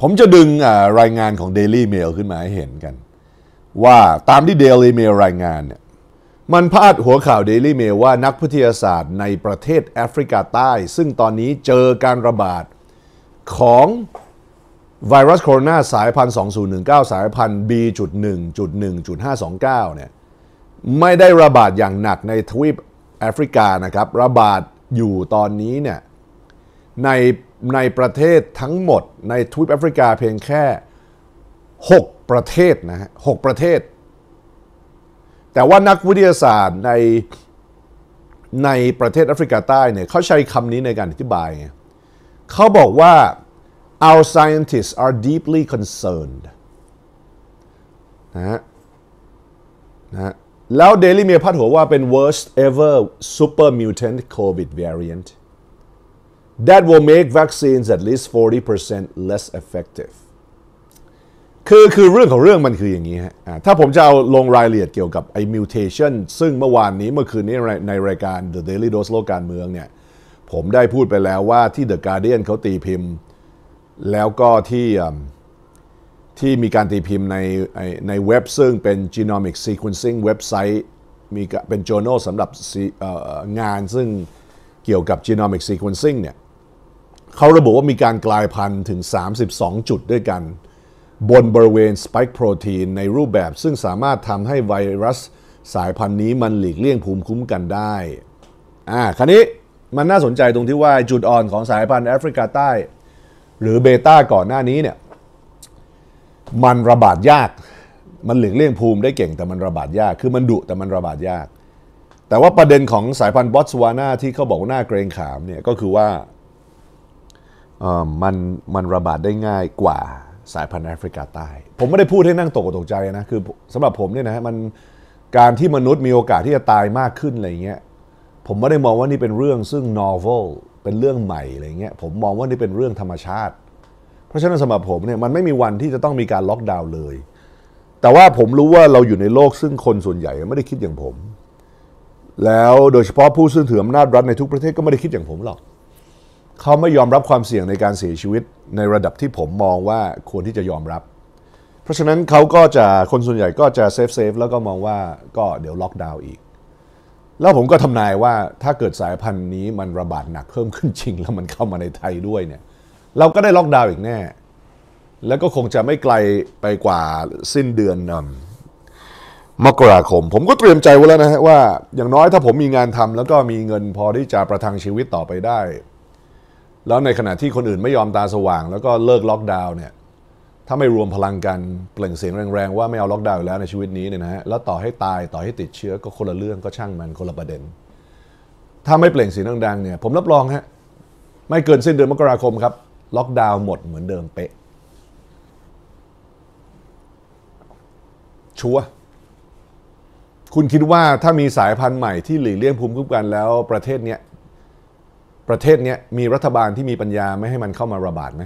ผมจะดึงรายงานของ Daily Mail ขึ้นมาให้เห็นกัน ว่าตามที่ Daily Mail รายงานเนี่ยมันพาดหัวข่าว Daily Mail ว่านักวิทยาศาสตร์ในประเทศแอฟริกาใต้ ซึ่งตอนนี้เจอการระบาดของไวรัสโคโรนาสายพันธุ์ 2019 สายพันธุ์ B.1.1.529 เนี่ยไม่ได้ระบาดอย่างหนักในทวีปแอฟริกานะครับระบาดอยู่ตอนนี้เนี่ยในในประเทศทั้งหมดในทวีปแอฟริกาเพียงแค่ 6 ประเทศนะฮะหประเทศ แต่ว่านักวิทยาศาสตร์ในในประเทศแอฟริกาใต้เนี่ยเขาใช้คำนี้ในการอธิบาย เขาบอกว่า our scientists are deeply concerned นะฮะนะแล้ว Daily Mail พัดหัวว่าเป็น worst ever super mutant COVID variant that will make vaccines at least 40% less effective คือคือเรื่องของเรื่องมันคืออย่างนี้ฮะถ้าผมจะเอาลงรายละเอียดเกี่ยวกับไอ้ mutation ซึ่งเมื่อวานนี้เมื่อคืนนี้ในรายการ The Daily Dose โลกการเมืองเนี่ย ผมได้พูดไปแล้วว่าที่ The Guardian เขาตีพิมพ์ แล้วก็ที่ที่มีการตีพิมพ์ในในเว็บซึ่งเป็น genomic sequencing เว็บไซต์มีเป็น journal สำหรับงานซึ่งเกี่ยวกับ genomic sequencing เนี่ยเขาระบุว่ามีการกลายพันธุ์ถึง 32 จุดด้วยกัน บนบริเวณสไปค์โปรตีนในรูปแบบซึ่งสามารถทำให้ไวรัสสายพันธุ์นี้มันหลีกเลี่ยงภูมิคุ้มกันได้ อ่า คราวนี้มันน่าสนใจตรงที่ว่าจุดอ่อนของสายพันธุ์แอฟริกาใต้ หรือเบต้าก่อนหน้านี้เนี่ยมันระบาดยาก มันหลีกเลี่ยงภูมิได้เก่งแต่มันระบาดยาก คือมันดุแต่มันระบาดยาก แต่ว่าประเด็นของสายพันธุ์บอตสวานาที่เขาบอกว่าน่าเกรงขามเนี่ยก็คือว่ามันมันระบาดได้ง่ายกว่าสายพันธุ์แอฟริกาใต้ผมไม่ได้พูดให้นั่งตกตกใจนะคือสำหรับผมเนี่ยนะมันการที่มนุษย์มีโอกาสที่จะตายมากขึ้นอะไรเงี้ยผมไม่ได้มองว่านี่เป็นเรื่องซึ่ง novel เป็นเรื่องใหม่อะไรเงี้ยผมมองว่านี่เป็นเรื่องธรรมชาติ เพราะฉะนั้นสำหรับผมเนี่ยมันไม่มีวันที่จะต้องมีการล็อกดาวน์เลย แต่ว่าผมรู้ว่าเราอยู่ในโลกซึ่งคนส่วนใหญ่ไม่ได้คิดอย่างผม แล้วโดยเฉพาะผู้ซึ่งถืออำนาจรัฐในทุกประเทศก็ไม่ได้คิดอย่างผมหรอกเขาไม่ยอมรับความเสี่ยงในการเสียชีวิต ในระดับที่ผมมองว่าควรที่จะยอมรับ เพราะฉะนั้นเขาก็จะคนส่วนใหญ่ก็จะเซฟเซฟแล้วก็มองว่าก็เดี๋ยวล็อกดาวน์อีก แล้วผมก็ทำนายว่าถ้าเกิดสายพันธุ์นี้มันระบาดหนักเพิ่มขึ้นจริง แล้วมันเข้ามาในไทยด้วยเนี่ยเราก็ได้ล็อกดาวน์อีกแน่ แล้วก็คงจะไม่ไกลไปกว่าสิ้นเดือนมกราคมผมก็เตรียมใจไว้แล้วนะฮะว่า อย่างน้อยถ้าผมมีงานทำแล้วก็มีเงินพอที่จะประทังชีวิตต่อไปได้แล้วในขณะที่คนอื่นไม่ยอมตาสว่าง แล้วก็เลิกล็อกดาวน์เนี่ยถ้าไม่รวมพลังกัน เปล่งเสียงแรงๆว่าไม่เอาล็อกดาวน์แล้วในชีวิตนี้เนี่ยนะฮะแล้วต่อให้ตายต่อให้ติดเชื้อก็คนละเรื่องก็ช่างมันคนละประเด็น ถ้าไม่เปล่งเสียงดังๆเนี่ยผมรับรองฮะไม่เกินสิ้นเดือนมกราคมครับล็อกดาวน์หมดเหมือนเดิมเป๊ะ ชัวคุณคิดว่าถ้ามีสายพันธุ์ใหม่ที่หลีกเลี่ยงภูมิคุ้มกันแล้วประเทศเนี้ยประเทศนี้มีรัฐบาลที่มีปัญญาไม่ให้มันเข้ามาระบาดไหม